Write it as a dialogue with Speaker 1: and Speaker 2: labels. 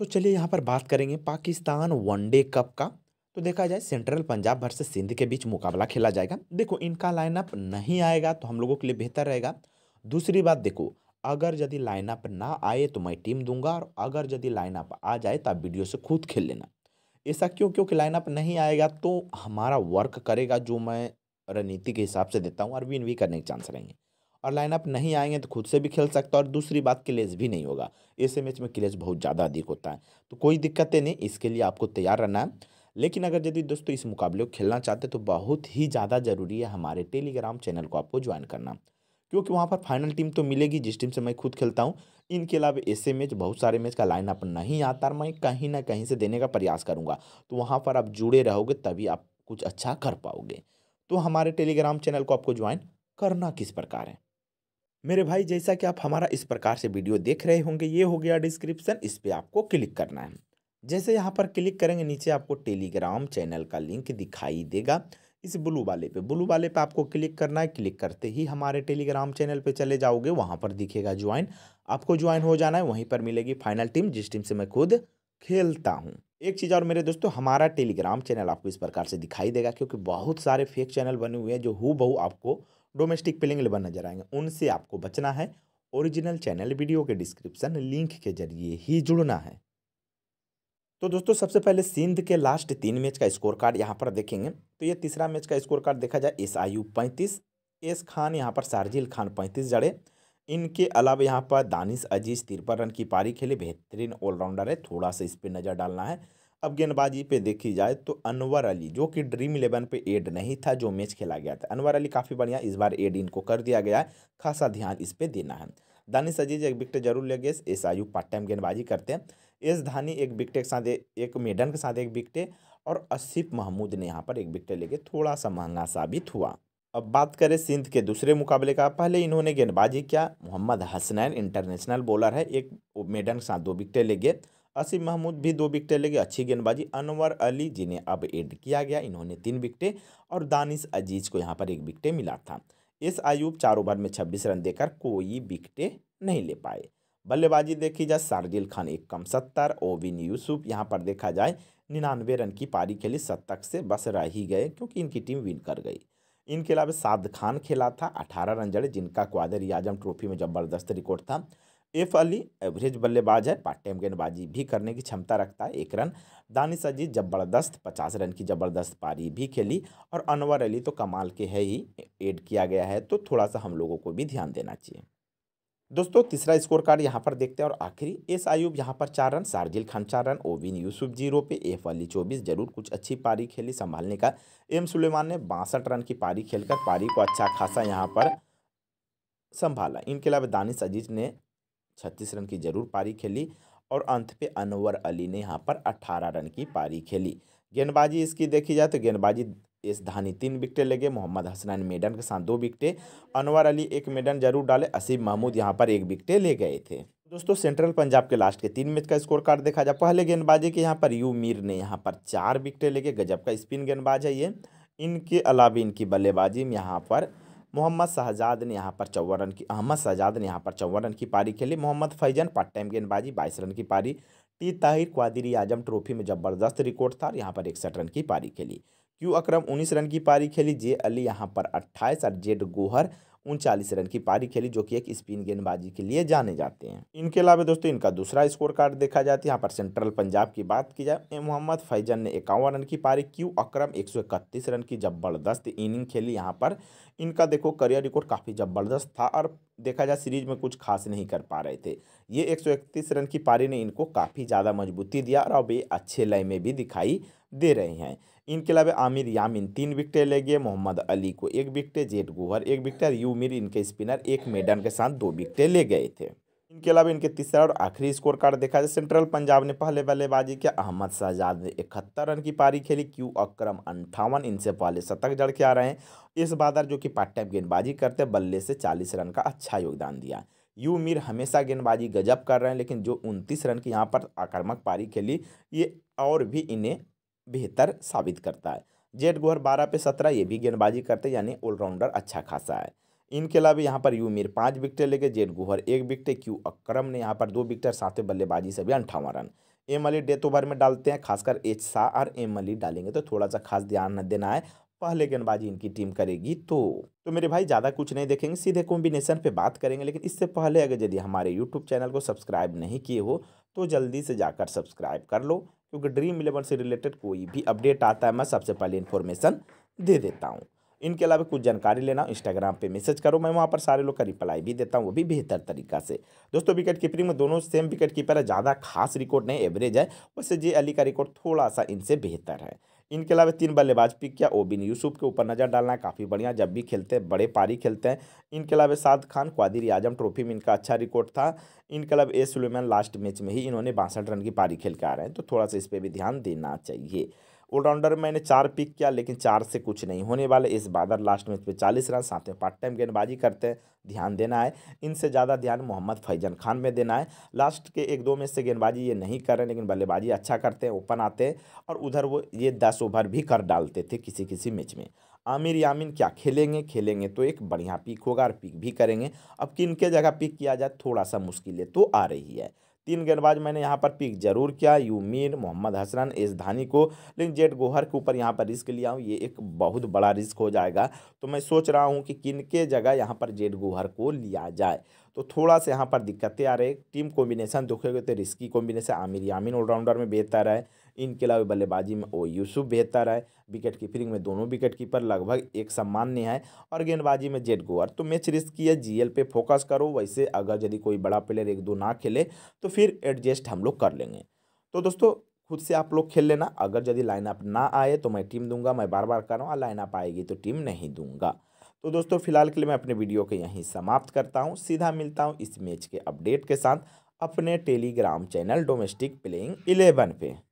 Speaker 1: तो चलिए यहाँ पर बात करेंगे पाकिस्तान वनडे कप का तो देखा जाए सेंट्रल पंजाब से सिंध के बीच मुकाबला खेला जाएगा देखो इनका लाइनअप नहीं आएगा तो हम लोगों के लिए बेहतर रहेगा दूसरी बात देखो अगर यदि लाइनअप ना आए तो मैं टीम दूंगा और अगर यदि लाइनअप आ जाए तो आप वीडियो से खुद खेल लेना ऐसा क्यों क्योंकि लाइनअप नहीं आएगा तो हमारा वर्क करेगा जो मैं रणनीति के हिसाब से देता हूँ और विन भी करने के चांस रहेंगे और लाइनअप नहीं आएंगे तो खुद से भी खेल सकता और दूसरी बात क्लेश भी नहीं होगा ऐसे मैच में क्लेश बहुत ज़्यादा अधिक होता है तो कोई दिक्कतें नहीं इसके लिए आपको तैयार रहना है लेकिन अगर यदि दोस्तों इस मुकाबले को खेलना चाहते तो बहुत ही ज़्यादा ज़रूरी है हमारे टेलीग्राम चैनल को आपको ज्वाइन करना क्योंकि वहाँ पर फाइनल टीम तो मिलेगी जिस टीम से मैं खुद खेलता हूँ इनके अलावा ऐसे मैच बहुत सारे मैच का लाइनअप नहीं आता और मैं कहीं ना कहीं से देने का प्रयास करूँगा तो वहाँ पर आप जुड़े रहोगे तभी आप कुछ अच्छा कर पाओगे तो हमारे टेलीग्राम चैनल को आपको ज्वाइन करना किस प्रकार है मेरे भाई जैसा कि आप हमारा इस प्रकार से वीडियो देख रहे होंगे ये हो गया डिस्क्रिप्शन इस पर आपको क्लिक करना है जैसे यहाँ पर क्लिक करेंगे नीचे आपको टेलीग्राम चैनल का लिंक दिखाई देगा इस ब्लू वाले पे ब्लू वाले पे आपको क्लिक करना है क्लिक करते ही हमारे टेलीग्राम चैनल पे चले जाओगे वहाँ पर दिखेगा ज्वाइन आपको ज्वाइन हो जाना है वहीं पर मिलेगी फाइनल टीम जिस टीम से मैं खुद खेलता हूँ एक चीज़ और मेरे दोस्तों हमारा टेलीग्राम चैनल आपको इस प्रकार से दिखाई देगा क्योंकि बहुत सारे फेक चैनल बने हुए हैं जो हु आपको डोमेस्टिक पिलिंग लेबर नजर आएंगे उनसे आपको बचना है ओरिजिनल चैनल वीडियो के डिस्क्रिप्शन लिंक के जरिए ही जुड़ना है तो दोस्तों सबसे पहले सिंध के लास्ट तीन मैच का स्कोर कार्ड यहाँ पर देखेंगे तो ये तीसरा मैच का स्कोर कार्ड देखा जाए एस आई यू पैंतीस एस खान यहाँ पर शारजील खान पैंतीस जड़े इनके अलावा यहाँ पर दानिश अजीज तिरपन रन की पारी खेले बेहतरीन ऑलराउंडर है थोड़ा सा इस पर नज़र डालना है अब गेंदबाजी पे देखी जाए तो अनवर अली जो कि ड्रीम इलेवन पे एड नहीं था जो मैच खेला गया था अनवर अली काफ़ी बढ़िया इस बार एड इनको कर दिया गया है खासा ध्यान इस पर देना है दानी सजीज एक विकेट जरूर ले गए एस आयु पार्ट टाइम गेंदबाजी करते हैं एस धानी एक विकटे के साथ एक मेडन के साथ एक विकेट और असिफ महमूद ने यहाँ पर एक विकटे लेके थोड़ा सा महंगा साबित हुआ अब बात करें सिंध के दूसरे मुकाबले का पहले इन्होंने गेंदबाजी किया मोहम्मद हसनैन इंटरनेशनल बॉलर है एक मेडन के साथ दो विकटें ले गए असीम महमूद भी दो विकटें लेके अच्छी गेंदबाजी अनवर अली जिन्हें अब एड किया गया इन्होंने तीन विकटें और दानिश अजीज को यहाँ पर एक विकटें मिला था एस आयुब चार ओवर में छब्बीस रन देकर कोई विकटें नहीं ले पाए बल्लेबाजी देखी जाए शार्जिल खान एक कम सत्तर ओविन यूसुफ यहाँ पर देखा जाए निन्यानवे रन की पारी खेली शतक से बस रह ही गए क्योंकि इनकी टीम विन कर गई इनके अलावा साद खान खेला था अठारह रन जड़े जिनका क्वादर आजम ट्रॉफी में जबरदस्त रिकॉर्ड था एफ अली एवरेज बल्लेबाज है पार्ट टाइम गेंदबाजी भी करने की क्षमता रखता है एक रन दानिश अजीज जबरदस्त पचास रन की ज़बरदस्त पारी भी खेली और अनवर अली तो कमाल के है ही एड किया गया है तो थोड़ा सा हम लोगों को भी ध्यान देना चाहिए दोस्तों तीसरा स्कोर कार्ड यहाँ पर देखते हैं और आखिरी एस आयुब यहाँ पर चार रन शारजिल खान चार रन ओविन यूसुफ जीरो पे एफ अली चौबीस जरूर कुछ अच्छी पारी खेली संभालने का एम सुलेमान ने बासठ रन की पारी खेलकर पारी को अच्छा खासा यहाँ पर संभाला इनके अलावा दानिश अजीज ने छत्तीस रन की जरूर पारी खेली और अंत पे अनवर अली ने यहाँ पर अट्ठारह रन की पारी खेली गेंदबाजी इसकी देखी जाए तो गेंदबाजी एस धानी तीन विकटें लगे मोहम्मद हसनैन मेडन के साथ दो विकटें अनवर अली एक मेडन जरूर डाले असीम महमूद यहाँ पर एक विकटें ले गए थे दोस्तों सेंट्रल पंजाब के लास्ट के तीन मैच का स्कोर कार्ड देखा जाए पहले गेंदबाजी के यहाँ पर यू मीर ने यहाँ पर चार विकटें लेके गजब का स्पिन गेंदबाज है ये इनके अलावा इनकी बल्लेबाजी में यहाँ पर मोहम्मद शहजाद ने यहाँ पर चौवन रन की अहमद शहजाद ने यहाँ पर चौवन रन की पारी खेली मोहम्मद फैजन पार्ट टाइम गेंदबाजी बाईस रन की पारी टी ताहिर क्वादिरी आजम ट्रॉफी में जबरदस्त रिकॉर्ड था यहाँ पर इकसठ रन की पारी खेली क्यू अक्रम उन्नीस रन की पारी खेली जे अली यहाँ पर अट्ठाईस और जेड गोहर उनचालीस रन की पारी खेली जो कि एक स्पिन गेंदबाजी के लिए जाने जाते हैं इनके अलावा दोस्तों इनका दूसरा स्कोर कार्ड देखा जाता है यहाँ पर सेंट्रल पंजाब की बात की जाए मोहम्मद फैजन ने इक्यावन रन की पारी क्यू अक्रम एक रन की जबरदस्त इनिंग खेली यहाँ पर इनका देखो करियर रिकॉर्ड काफ़ी जबरदस्त था और देखा जाए सीरीज में कुछ खास नहीं कर पा रहे थे ये एक रन की पारी ने इनको काफ़ी ज़्यादा मजबूती दिया और अब ये अच्छे लय में भी दिखाई दे रहे हैं इनके अलावा आमिर यामिन तीन विकटें ले गए मोहम्मद अली को एक विकटें जेट गुहर एक विकटें और यूमिर इनके स्पिनर एक मेडन के साथ दो विकटें ले गए थे इनके अलावा इनके तीसरा और आखिरी स्कोर कार्ड देखा जाए सेंट्रल पंजाब ने पहले बल्लेबाजी किया अहमद शहजाद ने इकहत्तर रन की पारी खेली क्यू अक्रम अंठावन इनसे पहले शतक जड़ के आ रहे हैं इस बादर जो कि पार्ट टाइम गेंदबाजी करते बल्ले से चालीस रन का अच्छा योगदान दिया यू मीर हमेशा गेंदबाजी गजब कर रहे हैं लेकिन जो उनतीस रन की यहाँ पर आक्रामक पारी खेली ये और भी इन्हें बेहतर साबित करता है जेड गोहर बारह पे सत्रह ये भी गेंदबाजी करते हैं यानी ऑलराउंडर अच्छा खासा है इनके अलावा यहाँ पर यू मीर पाँच विकटें लेके जेड गुहर एक विकटे क्यू अक्रम ने यहाँ पर दो विकटें और सातवें बल्लेबाजी से भी अंठावन run M Ali death over में डालते हैं खासकर एच शाह और एम अली डालेंगे तो थोड़ा सा खास ध्यान देना है पहले गेंदबाजी इनकी टीम करेगी तो तो मेरे भाई ज़्यादा कुछ नहीं देखेंगे सीधे कॉम्बिनेशन पे बात करेंगे लेकिन इससे पहले अगर यदि हमारे यूट्यूब चैनल को सब्सक्राइब नहीं किए हो तो जल्दी से जाकर सब्सक्राइब कर लो क्योंकि ड्रीम इलेवन से रिलेटेड कोई भी अपडेट आता है मैं सबसे पहले इन्फॉर्मेशन दे देता हूँ इनके अलावा कुछ जानकारी लेना इंस्टाग्राम पे मैसेज करो मैं वहाँ पर सारे लोग का रिप्लाई भी देता हूँ वो भी बेहतर तरीका से दोस्तों विकेट कीपरिंग में दोनों सेम विकेट कीपर है ज़्यादा खास रिकॉर्ड नहीं एवरेज है वैसे जे अली का रिकॉर्ड थोड़ा सा इनसे बेहतर है इनके अलावा तीन बल्लेबाज पिक किया ओबिन यूसुफ के ऊपर नज़र डालना है काफ़ी बढ़िया जब भी खेलते हैं बड़े पारी खेलते हैं इनके अलावा साद खान क्वादिर आजम ट्रॉफी में इनका अच्छा रिकॉर्ड था इनके अलावा ए सुलेमान लास्ट मैच में ही इन्होंने बासठ रन की पारी खेल के आ रहे हैं तो थोड़ा सा इस पर भी ध्यान देना चाहिए ऑलराउंडर में मैंने चार पिक किया लेकिन चार से कुछ नहीं होने वाले इस बादर लास्ट मैच पे चालीस रन साथ में पार्ट टाइम गेंदबाजी करते हैं ध्यान देना है इनसे ज़्यादा ध्यान मोहम्मद फैजन खान में देना है लास्ट के एक दो मैच से गेंदबाजी ये नहीं कर रहे लेकिन बल्लेबाजी अच्छा करते हैं ओपन आते हैं और उधर वो ये दस ओवर भी कर डालते थे किसी किसी मैच में आमिर यामिन क्या खेलेंगे खेलेंगे तो एक बढ़िया पिक होगा और पिक भी करेंगे अब किन के जगह पिक किया जाए थोड़ा सा मुश्किलें तो आ रही है तीन गेंदबाज मैंने यहाँ पर पिक जरूर किया यू मीर मोहम्मद हसरन एस धानी को लेकिन जेट गोहर के ऊपर यहाँ पर रिस्क लिया हूँ ये एक बहुत बड़ा रिस्क हो जाएगा तो मैं सोच रहा हूँ कि किन के जगह यहाँ पर जेट गोहर को लिया जाए तो थोड़ा सा यहाँ पर दिक्कतें आ रही टीम कॉम्बिनेशन देखोगे तो risky combination Aamer Yamin allrounder में बेहतर है इनके अलावा बल्लेबाजी में ओ यूसुफ बेहतर है विकेट कीपरिंग में दोनों विकेट कीपर लगभग एक नहीं है और गेंदबाजी में जेट गोवर तो मैच रिस्क किया जी एल पे फोकस करो वैसे अगर यदि कोई बड़ा प्लेयर एक दो ना खेले तो फिर एडजस्ट हम लोग कर लेंगे तो दोस्तों खुद से आप लोग खेल लेना अगर यदि लाइनअप ना आए तो मैं टीम दूंगा मैं बार बार कर रहा हूँ लाइनअप आएगी तो टीम नहीं दूंगा तो दोस्तों फिलहाल के लिए मैं अपने वीडियो को यहीं समाप्त करता हूँ सीधा मिलता हूँ इस मैच के अपडेट के साथ अपने Telegram channel domestic playing eleven पे